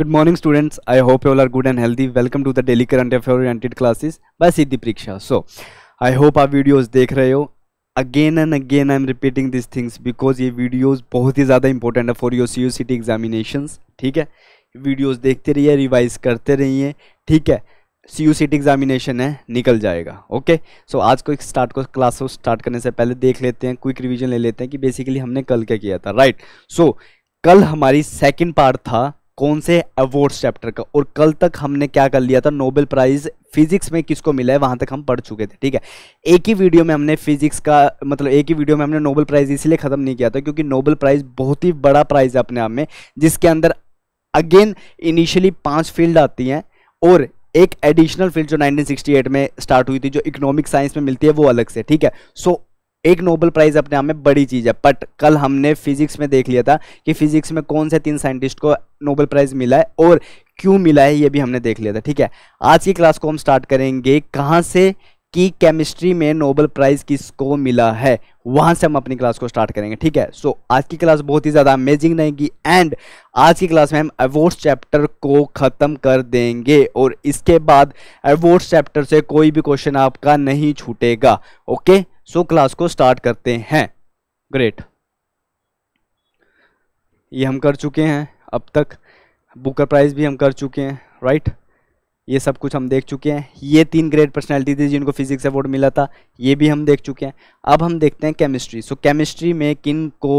Good morning students I hope you are good and healthy welcome to the daily current affair oriented classes by by परीक्षा सो I hope आप videos देख रहे हो again and again I am repeating this things because ये videos बहुत ही ज़्यादा important है for your C U C T examination ठीक है वीडियोज़ देखते रहिए रिवाइज करते रहिए ठीक है C U C T examination है निकल जाएगा ओके सो so, आज को एक स्टार्ट को क्लास को स्टार्ट करने से पहले देख लेते हैं क्विक रिविजन ले लेते हैं कि बेसिकली हमने कल क्या किया था राइट right. सो so, कल हमारी सेकेंड पार्ट था कौन से अवार्ड्स चैप्टर का और कल तक हमने क्या कर लिया था नोबेल प्राइज़ फिजिक्स में किसको मिला है वहाँ तक हम पढ़ चुके थे ठीक है एक ही वीडियो में हमने फिजिक्स का मतलब एक ही वीडियो में हमने नोबेल प्राइज़ इसलिए ख़त्म नहीं किया था क्योंकि नोबेल प्राइज़ बहुत ही बड़ा प्राइज़ है अपने आप में जिसके अंदर अगेन इनिशियली पाँच फील्ड आती हैं और एक एडिशनल फील्ड जो 1968 में स्टार्ट हुई थी जो इकोनॉमिक साइंस में मिलती है वो अलग से ठीक है सो so, एक नोबल प्राइज अपने आप में बड़ी चीज़ है बट कल हमने फिजिक्स में देख लिया था कि फिजिक्स में कौन से तीन साइंटिस्ट को नोबल प्राइज मिला है और क्यों मिला है ये भी हमने देख लिया था ठीक है आज की क्लास को हम स्टार्ट करेंगे कहाँ से कि केमिस्ट्री में नोबल प्राइज़ किसको मिला है वहाँ से हम अपनी क्लास को स्टार्ट करेंगे ठीक है सो so, आज की क्लास बहुत ही ज़्यादा अमेजिंग रहेगी एंड आज की क्लास में हम अवॉर्ड्स चैप्टर को ख़त्म कर देंगे और इसके बाद अवॉर्ड्स चैप्टर से कोई भी क्वेश्चन आपका नहीं छूटेगा ओके सो क्लास को स्टार्ट करते हैं ग्रेट ये हम कर चुके हैं अब तक बुकर प्राइज भी हम कर चुके हैं राइट ये सब कुछ हम देख चुके हैं ये तीन ग्रेट पर्सनैलिटी थी जिनको फिजिक्स अवार्ड मिला था ये भी हम देख चुके हैं अब हम देखते हैं केमिस्ट्री सो केमिस्ट्री में किन को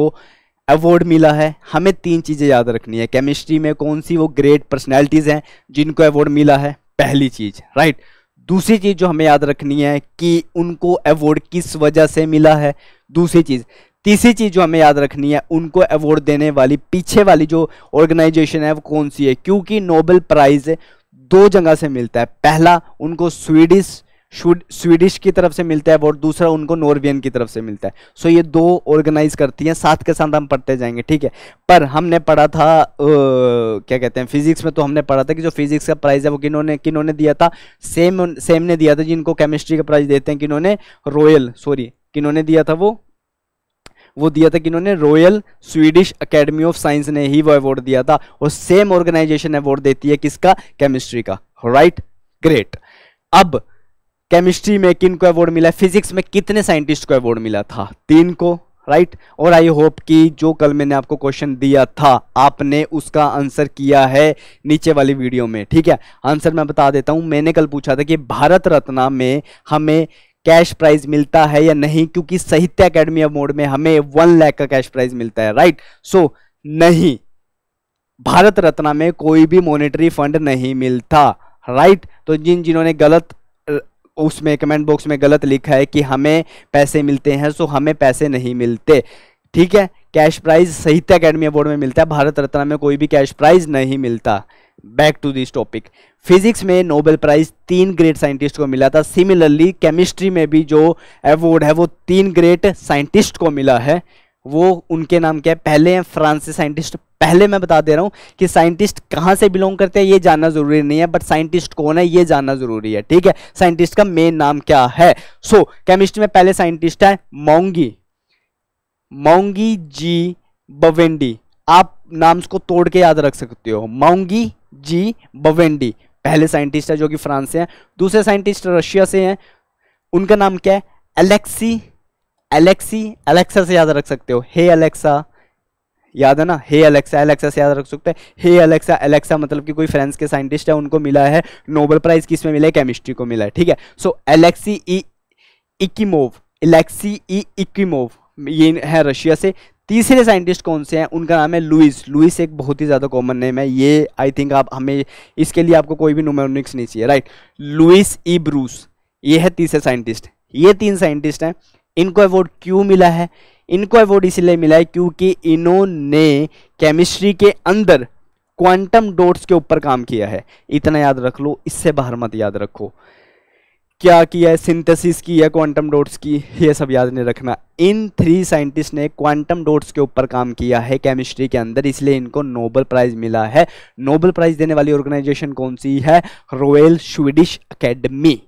अवार्ड मिला है हमें तीन चीज़ें याद रखनी है केमिस्ट्री में कौन सी वो ग्रेट पर्सनैलिटीज़ हैं जिनको अवार्ड मिला है पहली चीज़ राइट right? दूसरी चीज़ जो हमें याद रखनी है कि उनको अवॉर्ड किस वजह से मिला है दूसरी चीज़ तीसरी चीज़ जो हमें याद रखनी है उनको अवॉर्ड देने वाली पीछे वाली जो ऑर्गेनाइजेशन है वो कौन सी है क्योंकि नोबेल प्राइज़ दो जगह से मिलता है पहला उनको स्वीडिश स्वीडिश की तरफ से मिलता है वोट दूसरा उनको नॉर्वियन की तरफ से मिलता है सो ये दो ऑर्गेनाइज करती हैं साथ के साथ हम पढ़ते जाएंगे ठीक है पर हमने पढ़ा था ओ, क्या कहते हैं फिजिक्स में तो हमने पढ़ा था कि जो फिजिक्स का प्राइज़ है वो किन्होंने किन्होंने दिया था सेम सेम ने दिया था जिनको केमिस्ट्री का प्राइज़ देते हैं किन्होंने रॉयल सॉरी किन्होंने दिया था वो वो दिया था कि इन्होंने royal Swedish academy of science ने ही वो अवार्ड दिया था और सेम ऑर्गेनाइजेशन अवार्ड देती है किसका केमिस्ट्री का राइट right? ग्रेट अब केमिस्ट्री में किन को अवार्ड मिला फिजिक्स में कितने साइंटिस्ट को अवार्ड मिला था तीन को राइट right? और आई होप कि जो कल मैंने आपको क्वेश्चन दिया था आपने उसका आंसर किया है नीचे वाली वीडियो में ठीक है आंसर मैं बता देता हूं मैंने कल पूछा था कि भारत रत्ना में हमें कैश प्राइज मिलता है या नहीं क्योंकि साहित्य अकेडमी अवार्ड में हमें वन लैख का कैश प्राइज मिलता है राइट सो so, नहीं भारत रत्ना में कोई भी मॉनेटरी फंड नहीं मिलता राइट तो जिन जिन्होंने गलत उसमें कमेंट बॉक्स में गलत लिखा है कि हमें पैसे मिलते हैं सो हमें पैसे नहीं मिलते ठीक है cash prize Sahitya Akademi award में मिलता है भारत रत्न में कोई भी कैश प्राइज नहीं मिलता back to this topic physics में नोबेल प्राइज तीन ग्रेट साइंटिस्ट को मिला था सिमिलरली केमिस्ट्री में भी जो अवार्ड है वो तीन ग्रेट साइंटिस्ट को मिला है वो उनके नाम क्या है पहले हैं फ्रांस से साइंटिस्ट पहले मैं बता दे रहा हूँ कि साइंटिस्ट कहाँ से बिलोंग करते हैं ये जानना जरूरी नहीं है बट साइंटिस्ट कौन है ये जानना जरूरी है ठीक है साइंटिस्ट का मेन नाम क्या है सो so, केमिस्ट्री में पहले साइंटिस्ट है मोंगी मोंगी जी बवेंडी आप नाम्स को तोड़ के याद रख सकते हो मोंगी जी बवेंडी पहले साइंटिस्ट है जो कि फ्रांस से हैं दूसरे साइंटिस्ट रशिया से हैं उनका नाम क्या है एलेक्सी एलेक्सी एलेक्सा से याद रख सकते हो हे एलेक्सा याद है ना हे अलेक्सा एलेक्सा से याद रख सकते हैं हे अलेक्सा एलेक्सा मतलब कि कोई फ्रांस के साइंटिस्ट है उनको मिला है नोबेल प्राइज किस में मिला है केमिस्ट्री को मिला है ठीक है सो एलेक्सी ई इक्कीमोव एलेक्सी ई इक्कीमोव ये है रशिया से तीसरे साइंटिस्ट कौन से हैं उनका नाम है लुइस लुइस एक बहुत ही ज़्यादा कॉमन नेम है ये आई थिंक आप हमें इसके लिए आपको कोई भी नोमोनिक्स नहीं चाहिए राइट लुइस ई ब्रूस ये है तीसरे साइंटिस्ट ये तीन साइंटिस्ट हैं इनको अवॉर्ड क्यों मिला है इनको अवॉर्ड इसलिए मिला है क्योंकि इन्होंने केमिस्ट्री के अंदर क्वांटम डोट्स के ऊपर काम किया है इतना याद रख लो इससे बाहर मत याद रखो क्या किया है सिंथेसिस की या क्वांटम डोट्स की ये सब याद नहीं रखना इन थ्री साइंटिस्ट ने क्वांटम डोट्स के ऊपर काम किया है केमिस्ट्री के अंदर इसलिए इनको नोबल प्राइज़ मिला है नोबल प्राइज़ देने वाली ऑर्गेनाइजेशन कौन सी है रॉयल स्वीडिश अकेडमी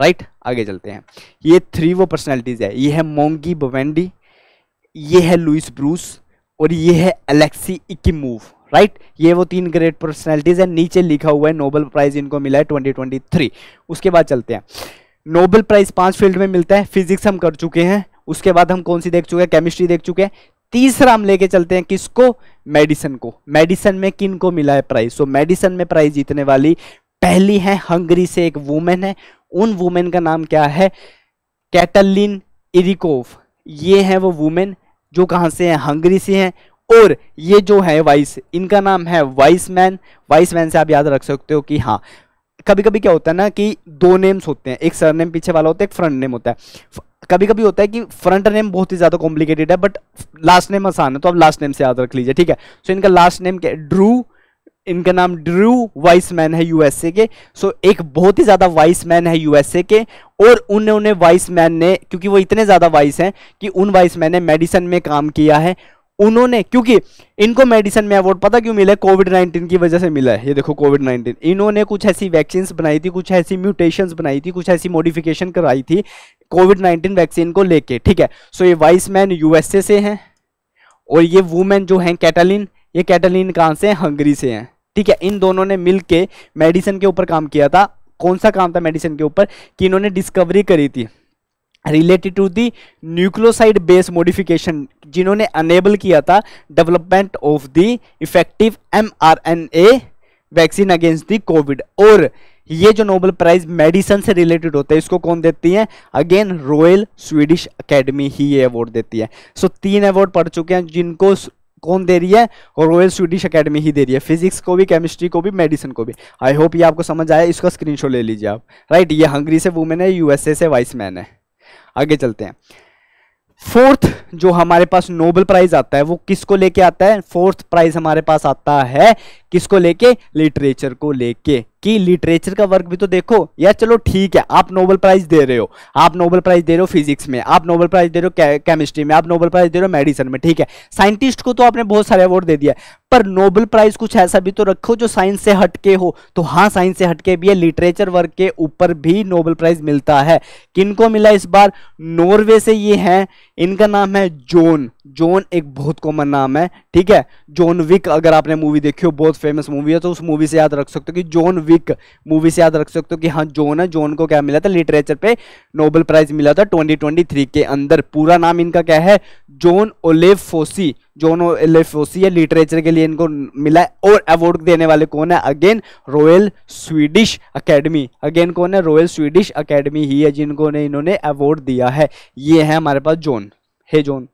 राइट आगे चलते हैं ये थ्री वो पर्सनैलिटीज़ है ये है मोंगी बवेंडी ये है लुइस ब्रूस और ये है एलेक्सी इकिमूव राइट ये वो तीन ग्रेट पर्सनैलिटीज़ है नीचे लिखा हुआ है नोबल प्राइज़ इनको मिला है 2023 उसके बाद चलते हैं नोबल प्राइज़ पांच फील्ड में मिलता है फिजिक्स हम कर चुके हैं उसके बाद हम कौन सी देख चुके हैं केमिस्ट्री देख चुके हैं तीसरा हम लेके चलते हैं किसको मेडिसिन को मेडिसिन में किन को मिला है प्राइज सो मेडिसिन में प्राइज जीतने वाली पहली है हंगरी से एक वुमेन है उन वुमेन का नाम क्या है कैटलिन इरिकोव ये है वो वुमेन जो कहाँ से हैं हंगरी से हैं और ये जो है वाइस इनका नाम है वाइस मैन वाइस मैन से आप याद रख सकते हो कि हाँ कभी कभी क्या होता है ना कि दो नेम्स होते हैं एक सर नेम पीछे वाला होता है एक फ्रंट नेम होता है कभी कभी होता है कि फ्रंट नेम बहुत ही ज़्यादा कॉम्प्लिकेटेड है बट लास्ट नेम आसान है तो आप लास्ट नेम से याद रख लीजिए ठीक है सो तो so, इनका लास्ट नेम क्या है ड्रू इनका नाम ड्रू वाइसमैन है यूएसए के सो एक बहुत ही ज़्यादा वाइसमैन है यूएसए के और उन उन्हें वाइसमैन ने क्योंकि वो इतने ज़्यादा वाइस हैं कि उन वाइसमैन ने मेडिसन में काम किया है उन्होंने क्योंकि इनको मेडिसिन में अवार्ड पता क्यों मिला कोविड नाइनटीन की वजह से मिला है ये देखो कोविड नाइन्टीन इन्होंने कुछ ऐसी वैक्सीन बनाई थी कुछ ऐसी म्यूटेशंस बनाई थी कुछ ऐसी मॉडिफिकेशन कराई थी कोविड नाइनटीन वैक्सीन को लेके ठीक है सो ये वाइस मैन यूएसए से हैं और ये वुमेन जो हैं कैटलिन ये कैटलिन कहाँ से हंगरी से हैं ठीक है इन दोनों ने मिल मेडिसिन के ऊपर काम किया था कौन सा काम था मेडिसिन के ऊपर कि इन्होंने डिस्कवरी करी थी related to the nucleoside base modification जिन्होंने अनेबल किया था development of the effective a vaccine against the Covid और ये जो नोबल प्राइज मेडिसन से रिलेटेड होते है इसको कौन देती है अगेन रॉयल स्वीडिश एकेडमी ही ये अवार्ड देती है सो so, तीन अवार्ड पढ़ चुके हैं जिनको कौन दे रही है और रॉयल स्वीडिश अकेडमी ही दे रही है फिजिक्स को भी केमिस्ट्री को भी मेडिसिन को भी आई होप ये आपको समझ आया इसका स्क्रीनशॉट ले लीजिए आप राइट ये हंगरी से वुमेन है यूएसए से वाइस मैन है आगे चलते हैं फोर्थ जो हमारे पास नोबल प्राइज आता है वो किसको लेके आता है फोर्थ प्राइज हमारे पास आता है किसको लेके लिटरेचर को लेके कि लिटरेचर का वर्क भी तो देखो यार चलो ठीक है आप नोबल प्राइज दे रहे हो आप नोबल प्राइज दे रहे हो फिजिक्स में आप नोबल प्राइज दे रहे हो केमिस्ट्री में आप नोबल प्राइज दे रहे हो मेडिसिन में ठीक है साइंटिस्ट को तो आपने बहुत सारे अवार्ड दे दिया पर नोबल प्राइज कुछ ऐसा भी तो रखो जो साइंस से हटके हो तो हाँ साइंस से हटके भी है लिटरेचर वर्क के ऊपर भी नोबल प्राइज मिलता है किनको मिला इस बार नॉर्वे से ये हैं इनका नाम है जोन जॉन एक बहुत कॉमन नाम है ठीक है जॉन विक अगर आपने मूवी देखी हो बहुत फेमस मूवी है तो उस मूवी से याद रख सकते हो कि जॉन विक मूवी से याद रख सकते हो कि हाँ जॉन है जॉन को क्या मिला था लिटरेचर पे नोबेल प्राइज मिला था 2023 के अंदर पूरा नाम इनका क्या है Jon Olav Fosse Jon Olav Fosse है लिटरेचर के लिए इनको मिला है और अवार्ड देने वाले कौन है again royal Swedish academy again कौन है रॉयल स्वीडिश अकेडमी ही है जिनको इन्होंने अवार्ड दिया है ये है हमारे पास जॉन हे जॉन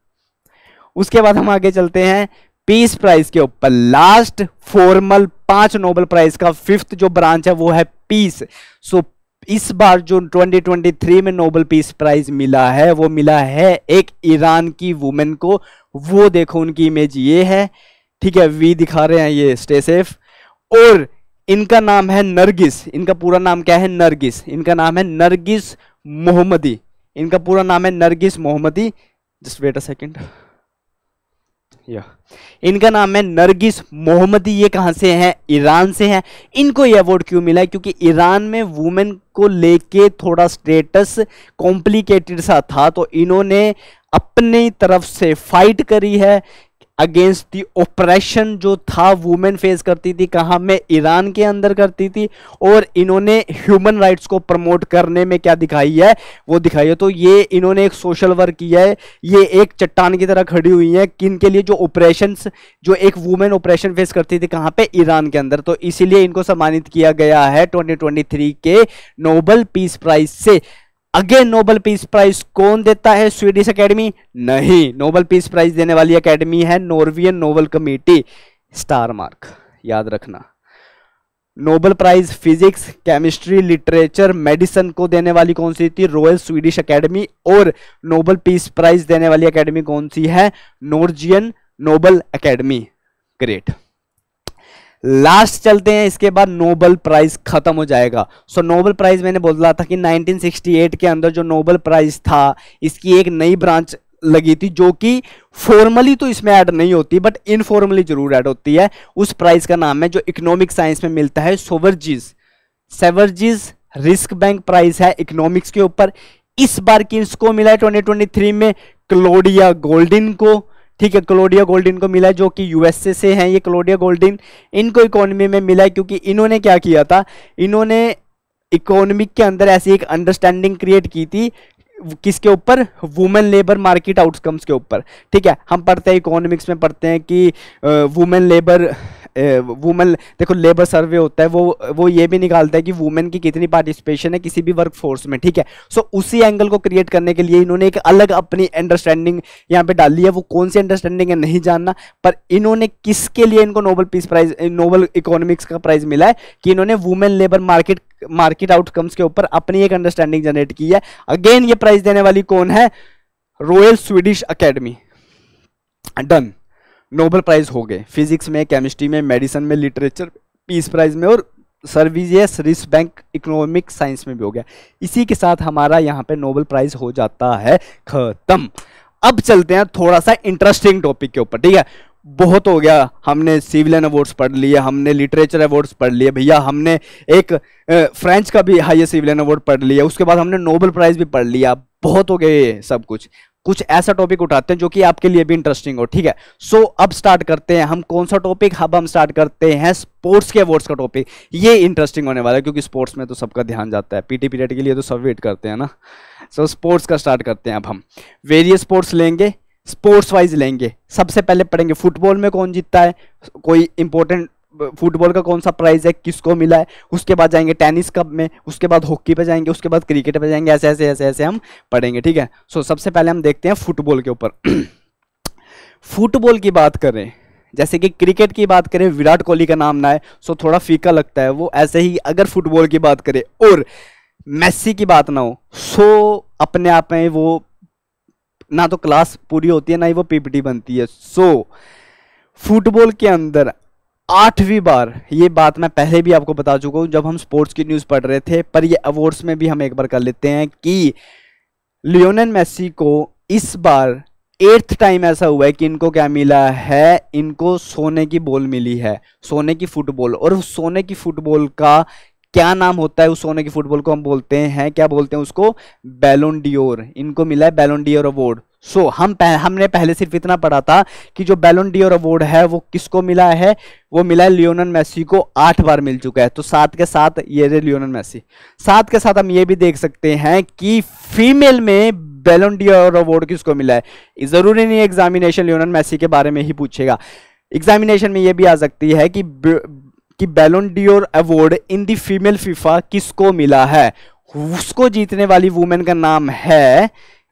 उसके बाद हम आगे चलते हैं पीस प्राइज के ऊपर लास्ट फॉर्मल पांच नोबल प्राइज का फिफ्थ जो ब्रांच है वो है पीस सो इस बार जो 2023 में नोबल पीस प्राइज मिला है वो मिला है एक ईरान की वुमेन को वो देखो उनकी इमेज ये है ठीक है वी दिखा रहे हैं ये स्टे सेफ और इनका नाम है नरगिस इनका पूरा नाम क्या है नरगिस इनका नाम है नरगिस मोहम्मदी इनका पूरा नाम है Narges Mohammadi just wait a second या इनका नाम है नरगिस मोहम्मदी ये कहाँ से हैं ईरान से हैं इनको ये अवार्ड क्यों मिला है क्योंकि ईरान में वुमेन को लेके थोड़ा स्टेटस कॉम्प्लिकेटेड सा था तो इन्होंने अपनी तरफ से फाइट करी है अगेंस्ट दी ऑपरेशन जो था वुमेन फेस करती थी कहाँ में ईरान के अंदर करती थी और इन्होंने ह्यूमन राइट्स को प्रमोट करने में क्या दिखाई है वो दिखाई है तो ये इन्होंने एक सोशल वर्क किया है ये एक चट्टान की तरह खड़ी हुई है किन के लिए जो ऑपरेशन जो एक वुमेन ऑपरेशन फेस करती थी कहाँ पे ईरान के अंदर तो इसीलिए इनको सम्मानित किया गया है ट्वेंटी के नोबल पीस प्राइज से अगेन नोबल पीस प्राइज कौन देता है स्वीडिश अकेडमी नहीं नोबल पीस प्राइज देने वाली अकेडमी है Norwegian Nobel committee star mark याद रखना Nobel prize physics chemistry literature medicine को देने वाली कौन सी थी रॉयल स्वीडिश एकेडमी और नोबल पीस प्राइज देने वाली एकेडमी कौन सी है Norwegian Nobel academy great last चलते हैं इसके बाद नोबल प्राइज खत्म हो जाएगा सो नोबल प्राइज मैंने बोला था कि 1968 के अंदर जो नोबल प्राइज था इसकी एक नई ब्रांच लगी थी जो कि फॉर्मली तो इसमें ऐड नहीं होती बट इनफॉर्मली जरूर ऐड होती है उस प्राइज का नाम है जो इकोनॉमिक साइंस में मिलता है Sveriges Sveriges Riksbank prize है इकोनॉमिक्स के ऊपर इस बार किसको मिला है 2023 में क्लोडिया गोल्डिन को ठीक है क्लोडिया गोल्डिन को मिला है जो कि यूएसए से हैं ये क्लोडिया गोल्डिन इनको इकोनॉमी में मिला है क्योंकि इन्होंने क्या किया था इन्होंने इकोनॉमिक के अंदर ऐसी एक अंडरस्टैंडिंग क्रिएट की थी किसके ऊपर वुमेन लेबर मार्केट आउटकम्स के ऊपर ठीक है हम पढ़ते हैं इकोनॉमिक्स में पढ़ते हैं कि वुमेन लेबर वुमेन देखो लेबर सर्वे होता है वो वो ये भी निकालता है कि वुमेन की कितनी पार्टिसिपेशन है किसी भी वर्क फोर्स में ठीक है सो so, उसी एंगल को क्रिएट करने के लिए इन्होंने एक अलग अपनी अंडरस्टैंडिंग यहाँ पे डाली है वो कौन सी अंडरस्टैंडिंग है नहीं जानना पर इन्होंने किसके लिए इनको Nobel peace prize Nobel economics का प्राइज मिला है कि इन्होंने women labour market market outcomes के ऊपर अपनी एक अंडरस्टैंडिंग जनरेट की है अगेन ये प्राइज देने वाली कौन है royal Swedish academy done Nobel prize हो गए फिजिक्स में केमिस्ट्री में मेडिसिन में लिटरेचर पीस प्राइज़ में और सर्विजियस रिस बैंक इकोनॉमिक साइंस में भी हो गया इसी के साथ हमारा यहाँ पे नोबल प्राइज़ हो जाता है ख़त्म अब चलते हैं थोड़ा सा इंटरेस्टिंग टॉपिक के ऊपर ठीक है बहुत हो गया हमने सिविलियन अवार्ड्स पढ़ लिए हमने लिटरेचर अवार्ड्स पढ़ लिए भैया हमने एक फ्रेंच का भी हाइएस्ट सिविलियन अवार्ड पढ़ लिया उसके बाद हमने नोबल प्राइज़ भी पढ़ लिया बहुत हो गए सब कुछ कुछ ऐसा टॉपिक उठाते हैं जो कि आपके लिए भी इंटरेस्टिंग हो ठीक है सो so, अब स्टार्ट करते हैं हम कौन सा टॉपिक अब हम स्टार्ट करते हैं स्पोर्ट्स के अवार्ड्स का टॉपिक ये इंटरेस्टिंग होने वाला है क्योंकि स्पोर्ट्स में तो सबका ध्यान जाता है पीटी पीरियड के लिए तो सब वेट करते हैं ना सो so, स्पोर्ट्स का स्टार्ट करते हैं अब हम वेरियस स्पोर्ट्स लेंगे स्पोर्ट्स वाइज लेंगे सबसे पहले पढ़ेंगे फुटबॉल में कौन जीतता है कोई इंपॉर्टेंट फुटबॉल का कौन सा प्राइज है किसको मिला है उसके बाद जाएंगे टेनिस कप में उसके बाद हॉकी पे जाएंगे उसके बाद क्रिकेट पे जाएंगे ऐसे ऐसे ऐसे ऐसे हम पढ़ेंगे ठीक है सो so, सबसे पहले हम देखते हैं फुटबॉल के ऊपर फुटबॉल की बात करें जैसे कि क्रिकेट की बात करें विराट कोहली का नाम ना है सो थोड़ा फीका लगता है वो ऐसे ही अगर फुटबॉल की बात करें और मैसी की बात ना हो सो अपने आप में वो ना तो क्लास पूरी होती है ना ही वो पीपीटी बनती है सो फुटबॉल के अंदर आठवीं बार ये बात मैं पहले भी आपको बता चुका हूँ जब हम स्पोर्ट्स की न्यूज़ पढ़ रहे थे पर ये अवार्ड्स में भी हम एक बार कर लेते हैं कि लियोनल मेसी को इस बार एट्थ टाइम ऐसा हुआ है कि इनको क्या मिला है इनको सोने की बॉल मिली है सोने की फुटबॉल और उस सोने की फुटबॉल का क्या नाम होता है उस सोने की फुटबॉल को हम बोलते हैं क्या बोलते हैं उसको बैलोंडियोर इनको मिला है बैलोंडियोर अवार्ड सो so, हम पह, हमने पहले सिर्फ इतना पढ़ा था कि जो बैलून डी और अवार्ड है वो किसको मिला है वो मिला है लियोनन मैसी को आठ बार मिल चुका है तो साथ के साथ ये रे लियोनन मैसी साथ के साथ हम ये भी देख सकते हैं कि फीमेल में बैलून डी और अवार्ड किसको मिला है जरूरी नहीं एग्जामिनेशन लियोनन मैसी के बारे में ही पूछेगा एग्जामिनेशन में ये भी आ सकती है कि कि Ballon d'Or award in the female FIFA किसको मिला है उसको जीतने वाली वुमेन का नाम है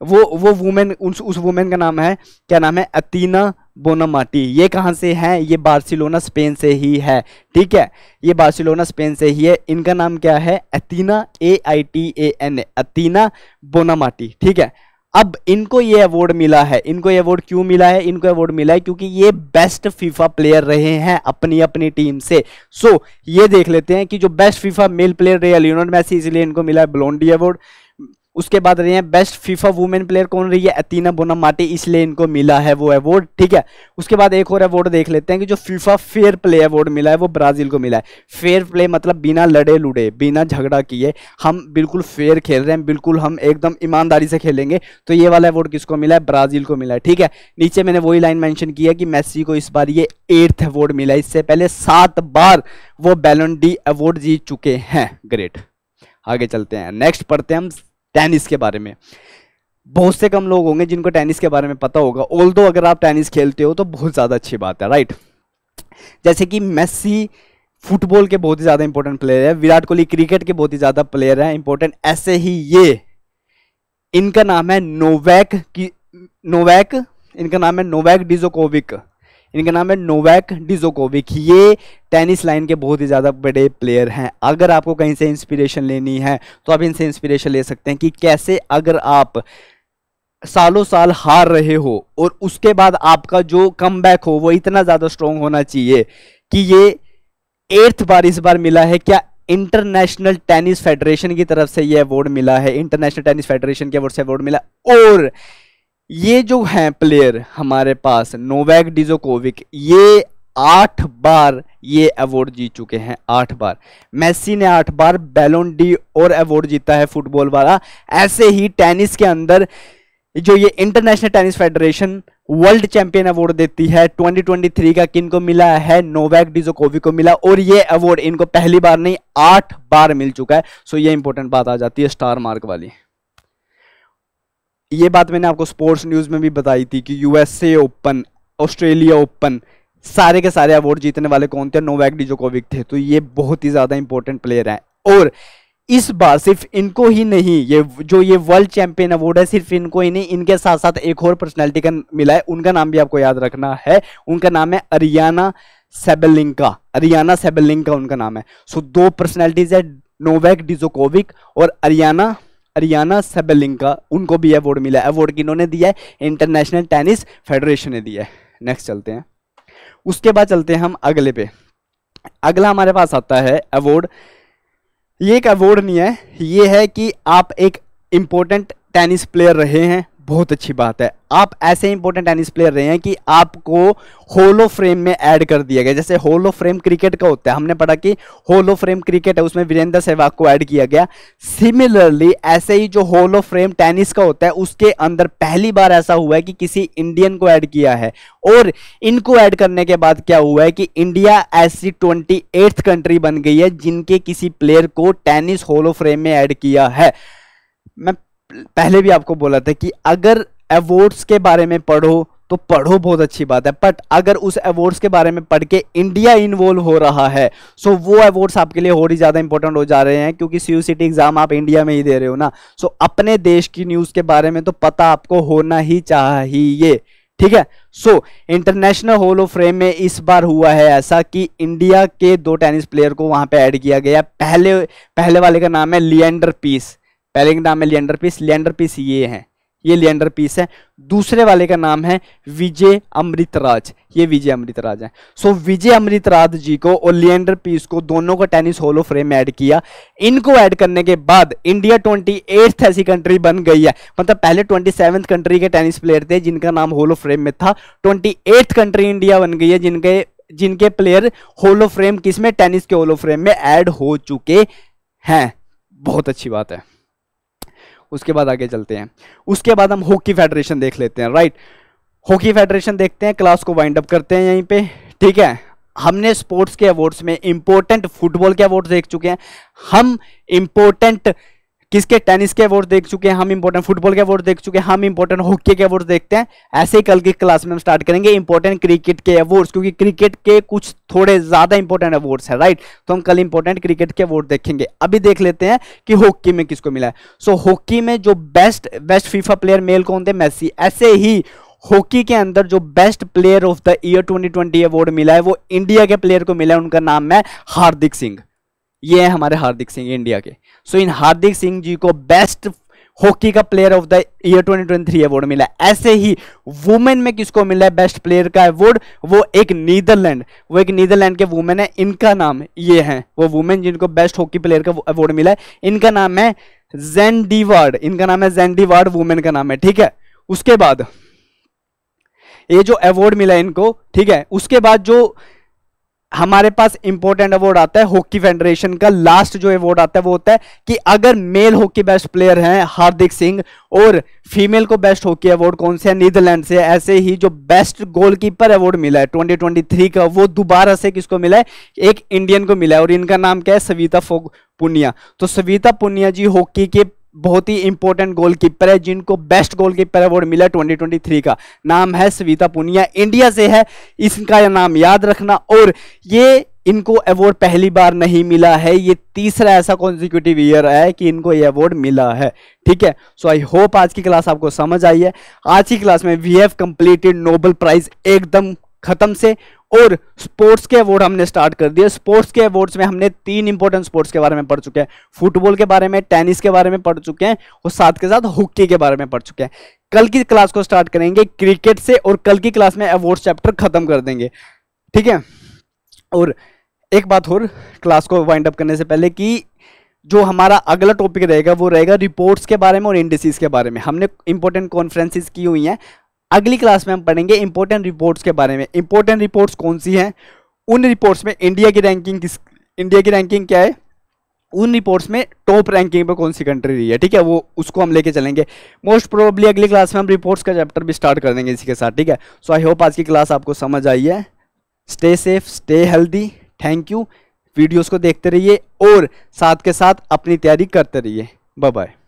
वो वो वुमेन उस उस वुमेन का नाम है क्या नाम है अतीना बोनामाटी ये कहाँ से है ये बार्सिलोना स्पेन से ही है ठीक है ये बार्सिलोना स्पेन से ही है इनका नाम क्या है अतीना ए आई टी ए एन अतीना बोनामाटी ठीक है अब इनको ये अवार्ड मिला है इनको ये अवार्ड क्यों मिला है इनको अवार्ड मिला है क्योंकि ये बेस्ट फीफा प्लेयर रहे हैं अपनी अपनी टीम से सो so, ये देख लेते हैं कि जो बेस्ट फीफा मेल प्लेयर रहे लियोनल मैसी इसलिए इनको मिला है ब्लॉन्डी अवार्ड उसके बाद रही है बेस्ट फीफा वुमेन प्लेयर कौन रही है अतीना बोना माटी इसलिए इनको मिला है वो अवार्ड ठीक है उसके बाद एक और अवार्ड देख लेते हैं कि जो फीफा फेयर प्ले अवार्ड मिला है वो ब्राजील को मिला है फेयर प्ले मतलब बिना लड़े लुड़े बिना झगड़ा किए हम बिल्कुल फेयर खेल रहे हैं बिल्कुल हम एकदम ईमानदारी से खेलेंगे तो ये वाला अवार्ड किसको मिला है ब्राजील को मिला है ठीक है नीचे मैंने वही लाइन मैंशन किया है कि मैसी को इस बार ये एट्थ अवार्ड मिला इससे पहले सात बार वो बैलोंडी डी अवार्ड जीत चुके हैं ग्रेट आगे चलते हैं नेक्स्ट पढ़ते हैं हम टेनिस के बारे में बहुत से कम लोग होंगे जिनको टेनिस के बारे में पता होगा ऑल अगर आप टेनिस खेलते हो तो बहुत ज़्यादा अच्छी बात है राइट जैसे कि मेस्सी फुटबॉल के बहुत ही ज़्यादा इंपॉर्टेंट प्लेयर है विराट कोहली क्रिकेट के बहुत ही ज़्यादा प्लेयर है इंपॉर्टेंट ऐसे ही ये इनका नाम है नोवैक की नोवैक इनका नाम है नोवैक डिजोकोविक इनका नाम है नोवैक डिजोकोविक ये टेनिस लाइन के बहुत ही ज़्यादा बड़े प्लेयर हैं अगर आपको कहीं से इंस्पिरेशन लेनी है तो आप इनसे इंस्पिरेशन ले सकते हैं कि कैसे अगर आप सालों साल हार रहे हो और उसके बाद आपका जो कम बैक हो वो इतना ज़्यादा स्ट्रोंग होना चाहिए कि ये एट्थ बार इस बार मिला है क्या इंटरनेशनल टेनिस फेडरेशन की तरफ से ये अवार्ड मिला है इंटरनेशनल टेनिस फेडरेशन के अवार्ड से अवार्ड मिला और ये जो हैं प्लेयर हमारे पास नोवैक डिजोकोविक ये आठ बार ये अवार्ड जीत चुके हैं आठ बार मेसी ने आठ बार बैलोन डी और अवार्ड जीता है फुटबॉल वाला ऐसे ही टेनिस के अंदर जो ये international tennis federation world champion award देती है 2023 का किन को मिला है नोवैक डिजोकोविक को मिला और ये अवार्ड इनको पहली बार नहीं आठ बार मिल चुका है सो ये इंपॉर्टेंट बात आ जाती है स्टार मार्क वाली ये बात मैंने आपको स्पोर्ट्स न्यूज़ में भी बताई थी कि यूएसए ओपन ऑस्ट्रेलिया ओपन सारे के सारे अवार्ड जीतने वाले कौन थे नोवैक डिजोकोविक थे तो ये बहुत ही ज़्यादा इंपॉर्टेंट प्लेयर है और इस बार सिर्फ इनको ही नहीं ये जो ये वर्ल्ड चैंपियन अवार्ड है सिर्फ इनको ही नहीं इनके साथ साथ एक और पर्सनैलिटी का मिला है उनका नाम भी आपको याद रखना है उनका नाम है अरियाना सेबलिंका अरियाना सेबलिंका उनका नाम है सो दो पर्सनैलिटीज है नोवैक डिजोकोविक और अरियाना अरियाना सेबेलिंका उनको भी अवार्ड मिला है अवार्ड किन्होंने दिया है इंटरनेशनल टेनिस फेडरेशन ने दिया है नेक्स्ट चलते हैं उसके बाद चलते हैं हम अगले पे अगला हमारे पास आता है अवार्ड ये एक अवार्ड नहीं है ये है कि आप एक इम्पोर्टेंट टेनिस प्लेयर रहे हैं बहुत अच्छी बात है आप ऐसे इंपॉर्टेंट टेनिस प्लेयर रहे हैं कि आपको होलो फ्रेम में ऐड कर दिया गया जैसे होलो फ्रेम क्रिकेट का होता है हमने पढ़ा कि होलो फ्रेम क्रिकेट है उसमें वीरेंद्र सहवाग को ऐड किया गया सिमिलरली ऐसे ही जो होलो फ्रेम टेनिस का होता है उसके अंदर पहली बार ऐसा हुआ है कि किसी इंडियन को ऐड किया है और इनको ऐड करने के बाद क्या हुआ है कि इंडिया ऐसी ट्वेंटी कंट्री बन गई है जिनके किसी प्लेयर को टेनिस होलो फ्रेम में ऐड किया है मैं पहले भी आपको बोला था कि अगर अवार्ड्स के बारे में पढ़ो तो पढ़ो बहुत अच्छी बात है बट अगर उस अवार्ड्स के बारे में पढ़ के इंडिया इन्वॉल्व हो रहा है सो so वो अवार्ड्स आपके लिए और ही ज़्यादा इंपॉर्टेंट हो जा रहे हैं क्योंकि सी सिटी एग्ज़ाम आप इंडिया में ही दे रहे हो ना सो so अपने देश की न्यूज़ के बारे में तो पता आपको होना ही चाहिए ठीक है so international hall of fame में इस बार हुआ है ऐसा कि इंडिया के दो टेनिस प्लेयर को वहां पे ऐड किया गया पहले पहले वाले का नाम है लियंडर पीस पहले का नाम है लियंडर पीस लियंडर पीस ये है ये लियंडर पीस है दूसरे वाले का नाम है विजय अमृतराज ये विजय अमृतराज है सो विजय अमृतराज जी को और लियंडर पीस को दोनों का टेनिस होलो फ्रेम ऐड किया इनको ऐड करने के बाद इंडिया ट्वेंटी एट्थ ऐसी कंट्री बन गई है मतलब पहले ट्वेंटी सेवन्थ कंट्री के टेनिस प्लेयर थे जिनका नाम होलो फ्रेम में था ट्वेंटी एट्थ कंट्री इंडिया बन गई है जिनके जिनके प्लेयर होलो फ्रेम किसमें टेनिस के होलो फ्रेम में ऐड हो चुके हैं बहुत अच्छी बात है उसके बाद आगे चलते हैं उसके बाद हम हॉकी फेडरेशन देख लेते हैं राइट हॉकी फेडरेशन देखते हैं क्लास को वाइंड अप करते हैं यहीं पे ठीक है हमने स्पोर्ट्स के अवार्ड्स में इंपॉर्टेंट फुटबॉल के अवार्ड्स देख चुके हैं हम इंपॉर्टेंट किसके टेनिस के अवार्ड देख चुके हैं हम इंपॉर्टेंट फुटबॉल के अवार्ड देख चुके हैं हम इंपॉर्टेंट हॉकी के अवार्ड देखते हैं ऐसे ही कल की क्लास में हम स्टार्ट करेंगे इंपॉर्टेंट क्रिकेट के अवार्ड क्योंकि क्रिकेट के कुछ थोड़े ज्यादा इंपॉर्टेंट अवार्ड्स है राइट तो हम कल इंपॉर्टेंट क्रिकेट के अवार्ड देखेंगे अभी देख लेते हैं कि हॉकी में किसको मिला है सो so, हॉकी में जो best best FIFA player male कौन थे मैसी ऐसे ही हॉकी के अंदर जो best player of the year 2020 award मिला है वो इंडिया के प्लेयर को मिला है उनका नाम है हार्दिक सिंह ये है हमारे हार्दिक सिंह इंडिया के सो इन हार्दिक सिंह जी को बेस्ट हॉकी का player of the year 2023 twenty award मिला ऐसे ही वुमेन में किसको मिला है बेस्ट प्लेयर का अवार्ड वो एक नीदरलैंड वो एक नीदरलैंड के वुमेन है इनका नाम ये है वो वुमेन जिनको बेस्ट हॉकी प्लेयर का अवार्ड मिला है इनका नाम है वार्ड इनका नाम है वार्ड वुमेन का नाम है ठीक है उसके बाद ये जो अवार्ड मिला इनको ठीक है उसके बाद जो हमारे पास इंपॉर्टेंट अवार्ड आता है हॉकी फेडरेशन का लास्ट जो अवार्ड आता है वो होता है कि अगर मेल हॉकी बेस्ट प्लेयर हैं हार्दिक सिंह और फीमेल को बेस्ट हॉकी अवार्ड कौन से है नीदरलैंड से ऐसे ही जो बेस्ट गोलकीपर अवार्ड मिला है 2023 का वो दोबारा से किसको मिला है एक इंडियन को मिला है और इनका नाम क्या है सविता पुनिया तो सविता पुनिया जी हॉकी के बहुत ही इंपॉर्टेंट गोलकीपर है जिनको बेस्ट गोलकीपर अवार्ड मिला 2023 का नाम है सविता पुनिया इंडिया से है इसका नाम याद रखना और ये इनको अवार्ड पहली बार नहीं मिला है ये तीसरा ऐसा कॉन्जिक्यूटिव ईयर है कि इनको ये अवार्ड मिला है ठीक है सो आई होप आज की क्लास आपको समझ आई है आज की क्लास में we have completed Nobel prize एकदम खत्म से और स्पोर्ट्स के अवार्ड हमने स्टार्ट कर दिए स्पोर्ट्स के अवार्ड्स में हमने तीन इंपॉर्टेंट स्पोर्ट्स के बारे में पढ़ चुके हैं फुटबॉल के बारे में टेनिस के बारे में पढ़ चुके हैं और साथ के साथ हॉकी के बारे में पढ़ चुके हैं कल की क्लास को स्टार्ट करेंगे क्रिकेट से और कल की क्लास में अवार्ड चैप्टर खत्म कर देंगे ठीक है और एक बात और क्लास को वाइंड अप करने से पहले कि जो हमारा अगला टॉपिक रहेगा वो रहेगा रिपोर्ट्स के बारे में और इंडिसीज के बारे में हमने इंपॉर्टेंट कॉन्फ्रेंसिस की हुई हैं अगली क्लास में हम पढ़ेंगे इंपॉर्टेंट रिपोर्ट्स के बारे में इंपॉर्टेंट रिपोर्ट्स कौन सी हैं उन रिपोर्ट्स में इंडिया की रैंकिंग किस इंडिया की रैंकिंग क्या है उन रिपोर्ट्स में टॉप रैंकिंग पे कौन सी कंट्री रही है ठीक है वो उसको हम लेके चलेंगे मोस्ट प्रोबेबली अगली क्लास में हम रिपोर्ट्स का चैप्टर भी स्टार्ट कर देंगे इसी के साथ ठीक है सो आई होप आज की क्लास आपको समझ आई है stay safe stay healthy thank you videos को देखते रहिए और साथ के साथ अपनी तैयारी करते रहिए बाय बाय